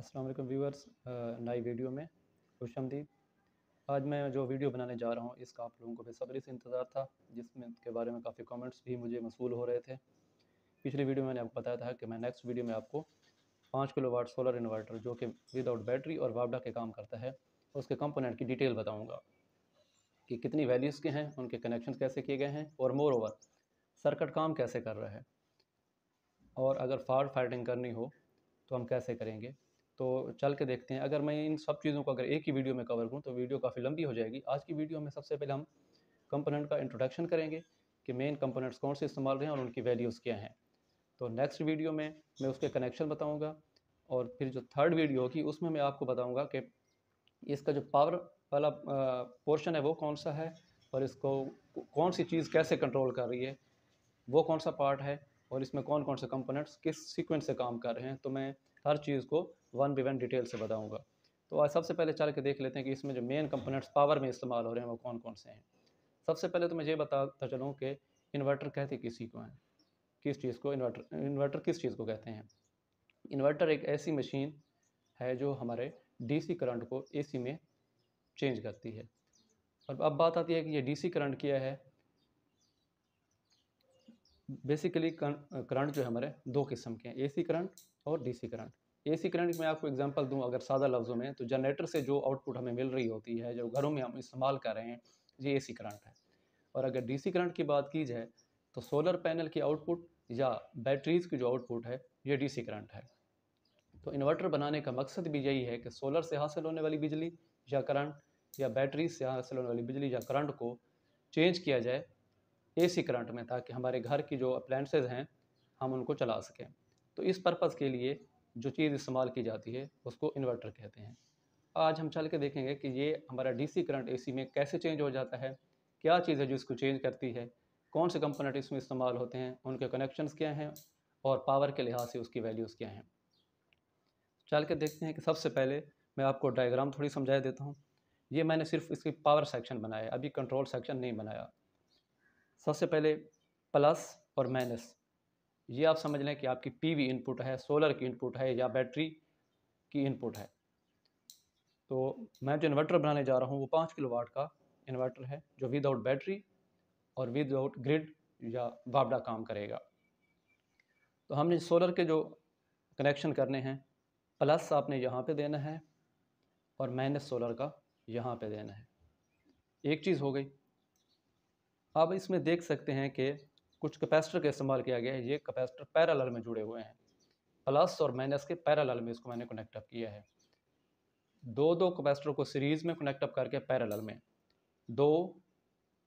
अस्सलाम वालेकुम व्यूअर्स नई वीडियो में खुश आमदीद आज मैं जो वीडियो बनाने जा रहा हूँ इसका आप लोगों को बेसब्री से इंतज़ार था जिसमें के बारे में काफ़ी कमेंट्स भी मुझे मसूल हो रहे थे पिछली वीडियो मैंने आपको बताया था कि मैं नेक्स्ट वीडियो में आपको पाँच किलो वाट सोलर इन्वर्टर जो कि विदाउट बैटरी और वापडा के काम करता है उसके कंपोनेंट की डिटेल बताऊँगा कि कितनी वैल्यूज़ के हैं उनके कनेक्शन कैसे किए गए हैं और मोर ओवर सर्कट काम कैसे कर रहा है और अगर फायर फाइटिंग करनी हो तो हम कैसे करेंगे तो चल के देखते हैं अगर मैं इन सब चीज़ों को अगर एक ही वीडियो में कवर करूँ तो वीडियो काफ़ी लंबी हो जाएगी आज की वीडियो में सबसे पहले हम कंपोनेंट का इंट्रोडक्शन करेंगे कि मेन कंपोनेंट्स कौन से इस्तेमाल रहे हैं और उनकी वैल्यूज़ क्या हैं तो नेक्स्ट वीडियो में मैं उसके कनेक्शन बताऊँगा और फिर जो थर्ड वीडियो होगी उसमें मैं आपको बताऊँगा कि इसका जो पावर वाला पोर्शन है वो कौन सा है और इसको कौन सी चीज़ कैसे कंट्रोल कर रही है वो कौन सा पार्ट है और इसमें कौन कौन से कंपोनेंट्स किस सीक्वेंस से काम कर रहे हैं तो मैं हर चीज़ को वन बाई वन डिटेल से बताऊँगा तो आज सबसे पहले चल के देख लेते हैं कि इसमें जो मेन कंपोनेंट्स पावर में इस्तेमाल हो रहे हैं वो कौन कौन से हैं सबसे पहले तो मैं ये बताता चलूँ कि इन्वर्टर कहते किसी को हैं किस चीज़ को इन्वर्टर इन्वर्टर किस चीज़ को कहते हैं इन्वर्टर एक ऐसी मशीन है जो हमारे डी करंट को ए में चेंज करती है और अब बात आती है कि ये डीसी करंट किया है बेसिकली करंट जो है हमारे दो किस्म के हैं एसी करंट और डीसी करंट एसी करंट में आपको एग्जांपल दूं अगर सादा लफ्ज़ों में तो जनरेटर से जो आउटपुट हमें मिल रही होती है जो घरों में हम इस्तेमाल कर रहे हैं ये एसी करंट है और अगर डीसी करंट की बात की जाए तो सोलर पैनल की आउटपुट या बैटरीज़ की जो आउटपुट है ये सी करंट है तो इन्वर्टर बनाने का मकसद भी यही है कि सोलर से हासिल होने वाली बिजली या करंट या बैटरी से हासिल होने वाली बिजली या करंट को चेंज किया जाए एसी करंट में ताकि हमारे घर की जो अप्लाइंसेज हैं हम उनको चला सकें तो इस पर्पज़ के लिए जो चीज़ इस्तेमाल की जाती है उसको इन्वर्टर कहते हैं आज हम चल के देखेंगे कि ये हमारा डीसी करंट एसी में कैसे चेंज हो जाता है क्या चीज़ है जो इसको चेंज करती है कौन से कंपोनेंट इसमें इस्तेमाल होते हैं उनके कनेक्शंस क्या हैं और पावर के लिहाज से उसकी वैल्यूज़ क्या हैं चल के देखते हैं कि सबसे पहले मैं आपको डायग्राम थोड़ी समझा देता हूँ ये मैंने सिर्फ इसकी पावर सेक्शन बनाया अभी कंट्रोल सेक्शन नहीं बनाया सबसे पहले प्लस और माइनस ये आप समझ लें कि आपकी पीवी इनपुट है सोलर की इनपुट है या बैटरी की इनपुट है तो मैं जो इन्वर्टर बनाने जा रहा हूँ वो पाँच किलो वाट का इन्वर्टर है जो विदाउट बैटरी और विदाउट ग्रिड या बाबडा काम करेगा तो हमने सोलर के जो कनेक्शन करने हैं प्लस आपने यहाँ पे देना है और माइनस सोलर का यहाँ पे देना है एक चीज़ हो गई अब इसमें देख सकते हैं कि कुछ कैपेसिटर का इस्तेमाल किया गया है ये कैपेसिटर पैरालल में जुड़े हुए हैं प्लस और माइनस के पैरालल में इसको मैंने कनेक्टअप किया है दो दो कैपेसिटर को सीरीज़ में कनेक्टअप करके पैरालल में दो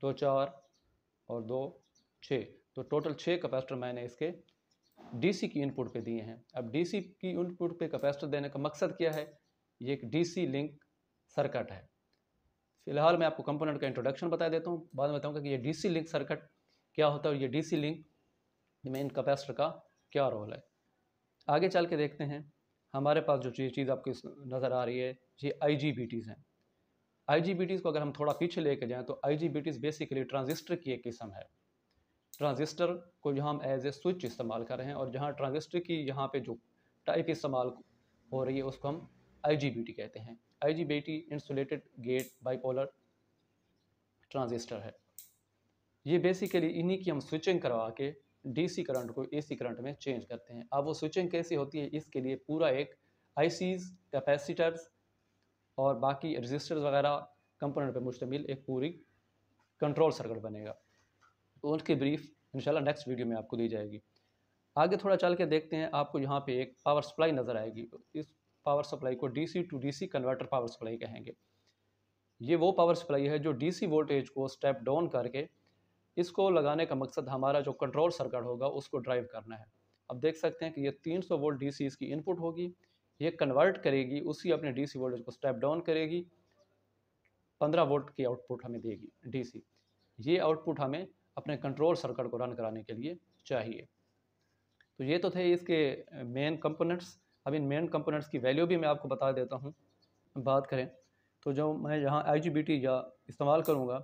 दो चार और दो छः तो टोटल छः कैपेसिटर मैंने इसके डीसी की इनपुट पे दिए हैं अब डीसी की इनपुट पे कैपेसिटर देने का मकसद क्या है ये एक डीसी लिंक सर्किट है फिलहाल मैं आपको कंपोनेंट का इंट्रोडक्शन बता देता हूँ बाद में बताऊँगा कि ये डीसी लिंक सर्किट क्या होता है और ये डीसी लिंक में इन कैपेसिटर का क्या रोल है आगे चल के देखते हैं हमारे पास जो चीज़ चीज़ आपको नज़र आ रही है ये आई जी बी टीज़ हैं आई जी बी टीज़ को अगर हम थोड़ा पीछे लेके जाएँ तो I G B Ts basically transistor की एक किस्म है ट्रांजिस्टर को जहाँ हम एज ए स्विच इस्तेमाल कर रहे हैं और जहाँ ट्रांजिस्टर की यहाँ पे जो टाइप इस्तेमाल हो रही है उसको हम आई जी बी टी कहते हैं IGBT insulated gate bipolar transistor है ये बेसिकली इन्हीं की हम स्विचिंग करवा के डीसी करंट को एसी करंट में चेंज करते हैं अब वो स्विचिंग कैसी होती है इसके लिए पूरा एक आईसीज कैपेसिटर्स और बाकी रजिस्टर्स वगैरह कंपोनेंट पर मुश्तमिल एक पूरी कंट्रोल सर्किट बनेगा उनकी ब्रीफ इंशाल्लाह नेक्स्ट वीडियो में आपको दी जाएगी आगे थोड़ा चल के देखते हैं आपको यहाँ पे एक पावर सप्लाई नज़र आएगी इस पावर सप्लाई को DC to DC converter power supply कहेंगे ये वो पावर सप्लाई है जो डीसी वोल्टेज को स्टेप डाउन करके इसको लगाने का मकसद हमारा जो कंट्रोल सर्किट होगा उसको ड्राइव करना है अब देख सकते हैं कि ये 300 वोल्ट डी इसकी इनपुट होगी ये कन्वर्ट करेगी उसी अपने डी वोल्टेज को स्टेप डाउन करेगी पंद्रह वोल्ट की आउटपुट हमें देगी डी ये आउटपुट हमें अपने कंट्रोल सर्किट को रन कराने के लिए चाहिए तो ये तो थे इसके मेन कंपोनेंट्स अब इन मेन कंपोनेंट्स की वैल्यू भी मैं आपको बता देता हूँ बात करें तो जो मैं यहाँ आई या इस्तेमाल करूँगा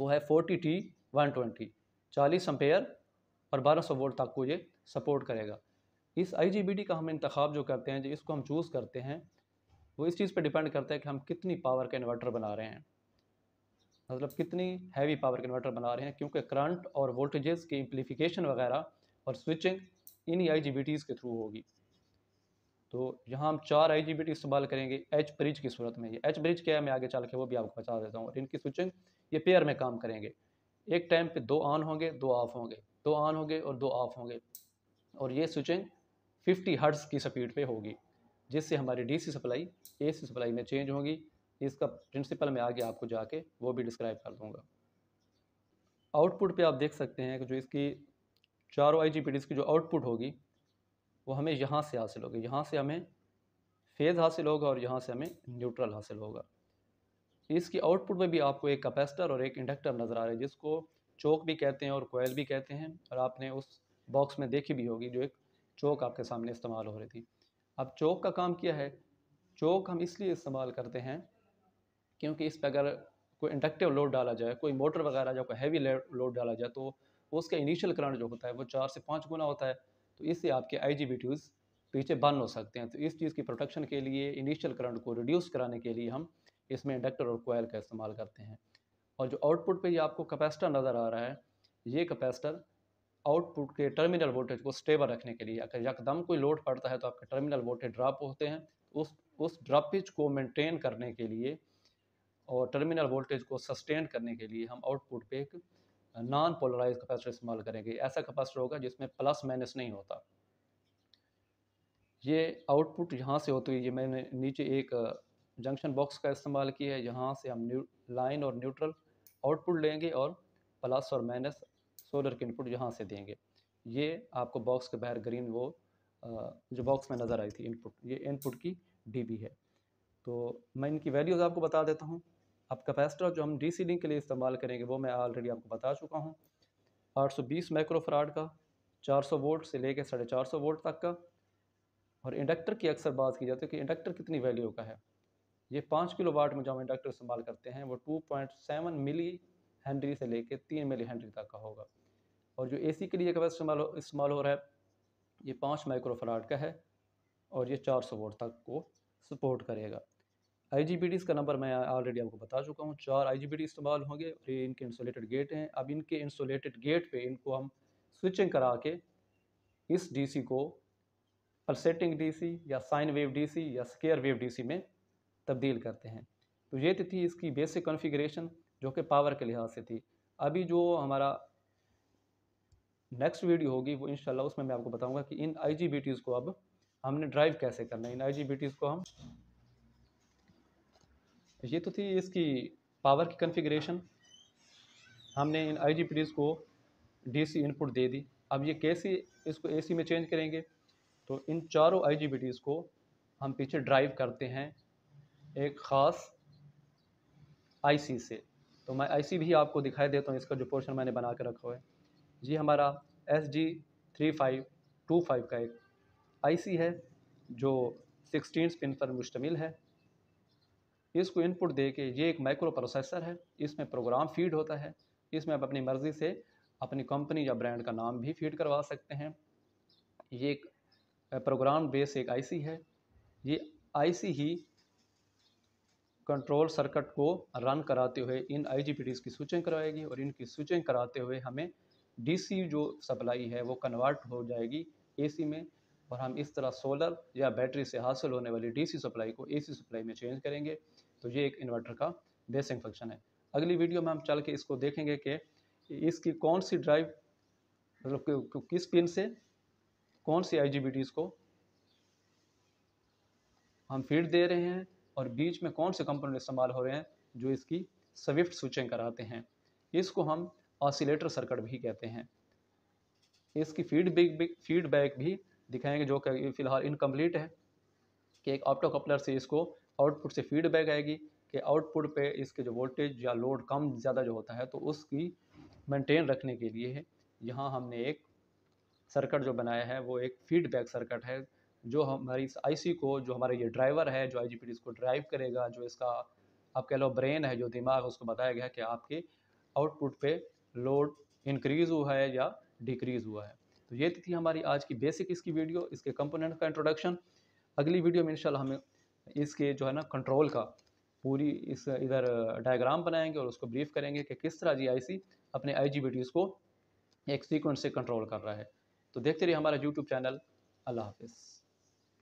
वो है फोर्टी टी वन ट्वेंटी चालीस एम्पेयर और बारह सौ वोल्ट तक को ये सपोर्ट करेगा इस आई का हम इंतखब जो करते हैं जो इसको हम चूज़ करते हैं वो इस चीज़ पर डिपेंड करता है कि हम कितनी पावर का इन्वर्टर बना रहे हैं मतलब कितनी हैवी पावर के इन्वर्टर बना रहे हैं क्योंकि करंट और वोल्टेजेस की इम्प्लीफिकेशन वगैरह और स्विचिंग इन्हीं आई के थ्रू होगी तो यहाँ हम चार आई इस्तेमाल करेंगे एच ब्रिज की सूरत में ये एच ब्रिज क्या है मैं आगे चल के वो भी आपको बता देता हूँ और इनकी स्विचिंग ये पेयर में काम करेंगे एक टाइम पे दो ऑन होंगे दो ऑफ होंगे दो ऑन होंगे और दो ऑफ होंगे और ये स्विचिंग फिफ्टी हर्ट्स की स्पीड पर होगी जिससे हमारी सी सप्लाई सी सप्लाई में चेंज होगी इसका प्रिंसिपल मैं आगे आपको जाके वो भी डिस्क्राइब कर दूँगा आउटपुट पे आप देख सकते हैं कि जो इसकी चारों आई की जो आउटपुट होगी वो हमें यहाँ से हासिल होगी यहाँ से हमें फेज़ हासिल होगा और यहाँ से हमें न्यूट्रल हासिल होगा इसकी आउटपुट में भी आपको एक कैपेसिटर और एक इंडक्टर नज़र आ रहा है जिसको चौक भी कहते हैं और कोयल भी कहते हैं और आपने उस बॉक्स में देखी भी होगी जो एक चौक आपके सामने इस्तेमाल हो रही थी अब चौक का काम किया है चौक हम इसलिए इस्तेमाल करते हैं क्योंकि इस पर अगर कोई इंडक्टिव लोड डाला जाए कोई मोटर वगैरह जब कोई हैवी लोड डाला जाए तो उसका इनिशियल करंट जो होता है वो चार से पाँच गुना होता है तो इससे आपके आई जी पीछे बंद हो सकते हैं तो इस चीज़ की प्रोटेक्शन के लिए इनिशियल करंट को रिड्यूस कराने के लिए हम इसमें इंडक्टर और कोयल का इस्तेमाल करते हैं और जो आउटपुट पे ये आपको कैपेसिटर नज़र आ रहा है ये कैपेसिटर आउटपुट के टर्मिनल वोल्टेज को स्टेबल रखने के लिए अगर यकदम कोई लोड पड़ता है तो आपके टर्मिनल वोल्टेज ड्रॉप होते हैं उस उस ड्रॉपेज को मेंटेन करने के लिए और टर्मिनल वोल्टेज को सस्टेन करने के लिए हम आउटपुट पे एक नॉन पोलराइज कैपेसिटर इस्तेमाल करेंगे ऐसा कैपेसिटर होगा जिसमें प्लस माइनस नहीं होता ये आउटपुट यहाँ से होती है ये मैंने नीचे एक जंक्शन बॉक्स का इस्तेमाल किया है यहाँ से हम न्यू लाइन और न्यूट्रल आउटपुट लेंगे और प्लस और माइनस सोलर के इनपुट यहाँ से देंगे ये आपको बॉक्स के बाहर ग्रीन वो जो बॉक्स में नज़र आई थी इनपुट ये इनपुट की डीबी है तो मैं इनकी वैल्यूज़ आपको बता देता हूँ अब कैपेसिटर जो हम डी सीलिंग के लिए इस्तेमाल करेंगे वो मैं ऑलरेडी आपको बता चुका हूँ 820 माइक्रोफ्राड का 400 वोल्ट से लेकर साढ़े चार सौ वोल्ट तक का और इंडक्टर की अक्सर बात की जाती है कि इंडक्टर कितनी वैल्यू का है ये पाँच किलो वाट में जो हम इंडक्टर इस्तेमाल करते हैं वो two point seven millihenry से लेकर तीन मिली हेनरी तक का होगा और जो सी के लिए कैपेसिटर इस्तेमाल इस्तेमाल हो रहा है ये पाँच माइक्रोफ्राड का है और ये चार सौ वोट तक को सपोर्ट करेगा आई का नंबर मैं ऑलरेडी आपको बता चुका हूँ चार आई इस्तेमाल तो होंगे और ये इनके इंसोलेटेड गेट हैं अब इनके इंसोलेटेड गेट पे इनको हम स्विचिंग करा के इस डीसी को पल्सेटिंग डीसी या साइन वेव डीसी या स्केयर वेव डीसी में तब्दील करते हैं तो ये थी इसकी बेसिक कॉन्फ़िगरेशन जो कि पावर के लिहाज से थी अभी जो हमारा नेक्स्ट वीडियो होगी वो इन उसमें मैं आपको बताऊँगा कि इन आई को अब हमने ड्राइव कैसे करना है इन आई को हम ये तो थी इसकी पावर की कन्फिग्रेशन हमने इन आई जी को डीसी इनपुट दे दी अब ये कैसे इसको एसी में चेंज करेंगे तो इन चारों आई जी को हम पीछे ड्राइव करते हैं एक ख़ास आईसी से तो मैं आईसी भी आपको दिखाई देता हूँ इसका जो पोर्शन मैंने बना कर रखा हुआ है ये हमारा S G three five two five का एक आईसी है जो सिक्सटीन पिन पर मुश्तमिल है इसको इनपुट दे के ये एक माइक्रो प्रोसेसर है इसमें प्रोग्राम फीड होता है इसमें आप अपनी मर्ज़ी से अपनी कंपनी या ब्रांड का नाम भी फीड करवा सकते हैं ये एक प्रोग्राम बेस एक आईसी है ये आईसी ही कंट्रोल सर्किट को रन कराते हुए इन आई की स्विचिंग कराएगी और इनकी स्विचिंग कराते हुए हमें डीसी जो सप्लाई है वो कन्वर्ट हो जाएगी एसी में और हम इस तरह सोलर या बैटरी से हासिल होने वाली डीसी सप्लाई को एसी सप्लाई में चेंज करेंगे तो ये एक इन्वर्टर का बेसिंग फंक्शन है अगली वीडियो में हम चल के इसको देखेंगे कि इसकी कौन सी ड्राइव मतलब किस पिन से कौन सी आई को हम फीड दे रहे हैं और बीच में कौन से कंपोनेंट इस्तेमाल हो रहे हैं जो इसकी स्विफ्ट स्विचिंग कराते हैं इसको हम ऑसिलेटर सर्किट भी कहते हैं इसकी फीडबैक भी फीडबैक भी दिखाएंगे जो फिलहाल इनकम्प्लीट है कि एक ऑप्टो कपलर से इसको आउटपुट से फीडबैक आएगी कि आउटपुट पे इसके जो वोल्टेज या लोड कम ज़्यादा जो होता है तो उसकी मेंटेन रखने के लिए यहाँ हमने एक सर्किट जो बनाया है वो एक फीडबैक सर्किट है जो हमारी इस आईसी को जो हमारा ये ड्राइवर है जो आई इसको ड्राइव करेगा जो इसका आप कह लो ब्रेन है जो दिमाग उसको बताया गया कि आपके आउटपुट पे लोड इंक्रीज़ हुआ है या डिक्रीज़ हुआ है तो ये थी हमारी आज की बेसिक इसकी वीडियो इसके कंपोनेंट का इंट्रोडक्शन अगली वीडियो में इंशाल्लाह हमें इसके जो है ना कंट्रोल का पूरी इस इधर डायग्राम बनाएंगे और उसको ब्रीफ करेंगे कि किस तरह जी अपने आई को एक सीक्वेंस से कंट्रोल कर रहा है तो देखते रहिए हमारा यूट्यूब चैनल अल्लाह हाफिज़